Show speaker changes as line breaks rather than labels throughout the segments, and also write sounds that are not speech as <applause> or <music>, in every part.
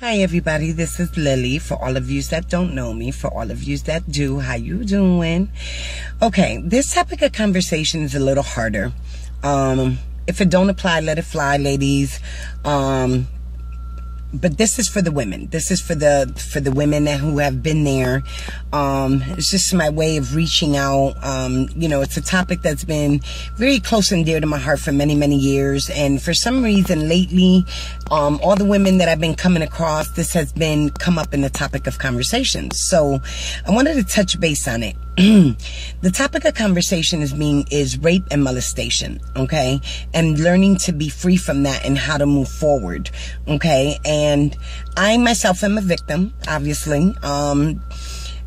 Hi everybody, this is Lily. For all of you that don't know me, for all of you that do, how you doing? Okay, this topic of conversation is a little harder. Um, if it don't apply, let it fly, ladies. Um, but this is for the women. This is for the for the women who have been there. Um, it's just my way of reaching out. Um, you know, it's a topic that's been very close and dear to my heart for many many years. And for some reason lately, um, all the women that I've been coming across, this has been come up in the topic of conversation. So I wanted to touch base on it. <clears throat> the topic of conversation is being is rape and molestation. Okay, and learning to be free from that and how to move forward. Okay, and and I myself am a victim, obviously. Um,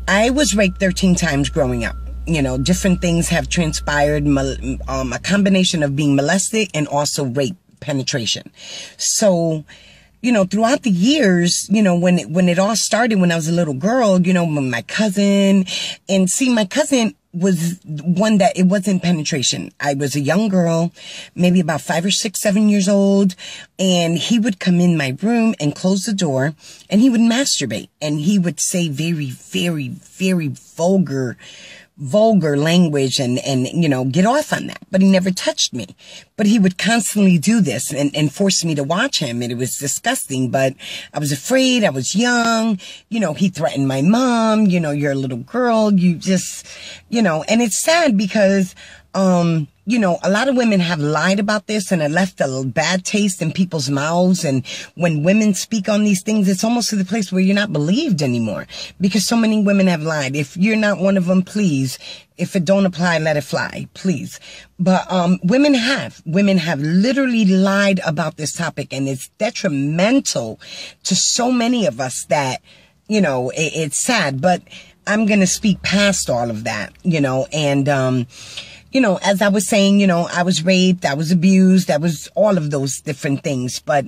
I was raped 13 times growing up. You know, different things have transpired, um, a combination of being molested and also rape penetration. So, you know, throughout the years, you know, when it, when it all started, when I was a little girl, you know, my cousin and see, my cousin was one that it wasn't penetration. I was a young girl, maybe about five or six, seven years old. And he would come in my room and close the door and he would masturbate and he would say very, very, very vulgar vulgar language and, and, you know, get off on that. But he never touched me. But he would constantly do this and, and force me to watch him. And it was disgusting, but I was afraid. I was young. You know, he threatened my mom. You know, you're a little girl. You just, you know, and it's sad because um, you know, a lot of women have lied about this and it left a bad taste in people's mouths. And when women speak on these things, it's almost to the place where you're not believed anymore because so many women have lied. If you're not one of them, please, if it don't apply, let it fly, please. But, um, women have, women have literally lied about this topic and it's detrimental to so many of us that, you know, it, it's sad, but I'm going to speak past all of that, you know, and, um, you know, as I was saying, you know, I was raped, I was abused, I was all of those different things. But,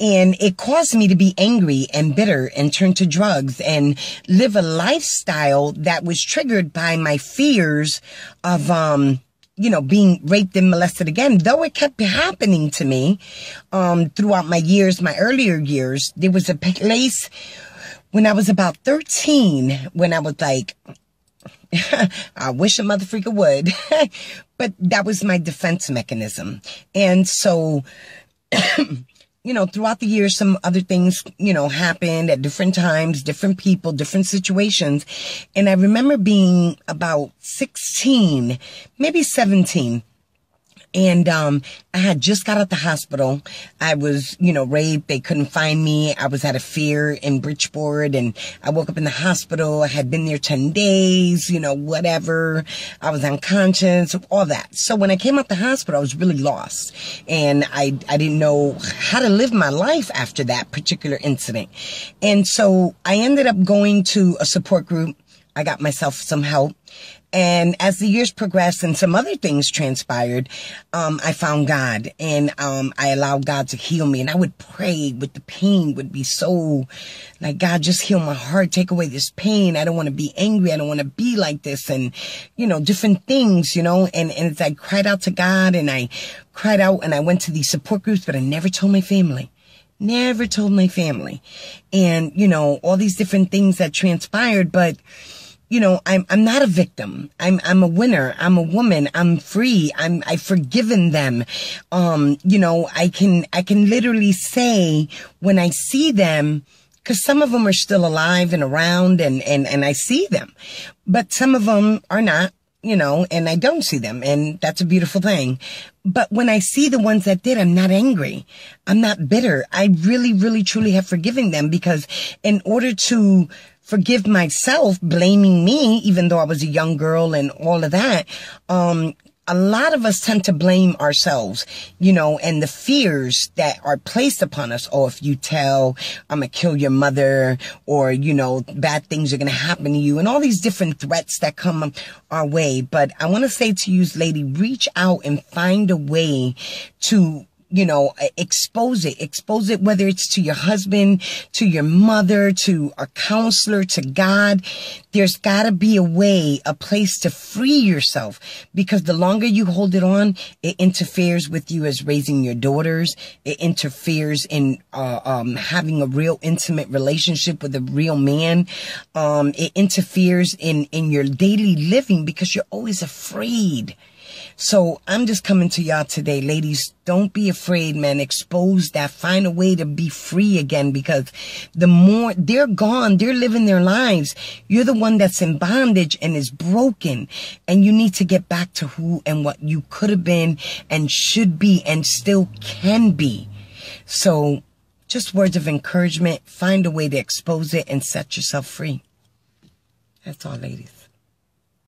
and it caused me to be angry and bitter and turn to drugs and live a lifestyle that was triggered by my fears of, um, you know, being raped and molested again, though it kept happening to me, um, throughout my years, my earlier years, there was a place when I was about 13, when I was like, <laughs> I wish a motherfucker would. <laughs> but that was my defense mechanism. And so, <clears throat> you know, throughout the years, some other things, you know, happened at different times, different people, different situations. And I remember being about 16, maybe 17 and um, I had just got out the hospital. I was, you know, raped. They couldn't find me. I was out of fear in Bridgeport, and I woke up in the hospital. I had been there ten days, you know, whatever. I was unconscious, all that. So when I came out the hospital, I was really lost, and I I didn't know how to live my life after that particular incident. And so I ended up going to a support group I got myself some help. And as the years progressed and some other things transpired, um, I found God and um, I allowed God to heal me. And I would pray with the pain would be so like, God, just heal my heart. Take away this pain. I don't want to be angry. I don't want to be like this. And, you know, different things, you know, and, and I cried out to God and I cried out and I went to these support groups, but I never told my family never told my family and you know all these different things that transpired but you know, I'm, I'm not a victim. I'm, I'm a winner. I'm a woman. I'm free. I'm, I've forgiven them. Um, you know, I can, I can literally say when I see them, cause some of them are still alive and around and, and, and I see them, but some of them are not, you know, and I don't see them. And that's a beautiful thing but when I see the ones that did, I'm not angry. I'm not bitter. I really, really, truly have forgiven them because in order to forgive myself blaming me, even though I was a young girl and all of that, um, a lot of us tend to blame ourselves, you know, and the fears that are placed upon us. Oh, if you tell, I'm gonna kill your mother, or, you know, bad things are gonna happen to you, and all these different threats that come our way. But I wanna say to you, lady, reach out and find a way to you know, expose it, expose it, whether it's to your husband, to your mother, to a counselor, to God. There's gotta be a way, a place to free yourself because the longer you hold it on, it interferes with you as raising your daughters. It interferes in, uh, um, having a real intimate relationship with a real man. Um, it interferes in, in your daily living because you're always afraid. So I'm just coming to y'all today, ladies. Don't be afraid, man. Expose that. Find a way to be free again because the more they're gone, they're living their lives. You're the one that's in bondage and is broken and you need to get back to who and what you could have been and should be and still can be. So just words of encouragement. Find a way to expose it and set yourself free. That's all, ladies.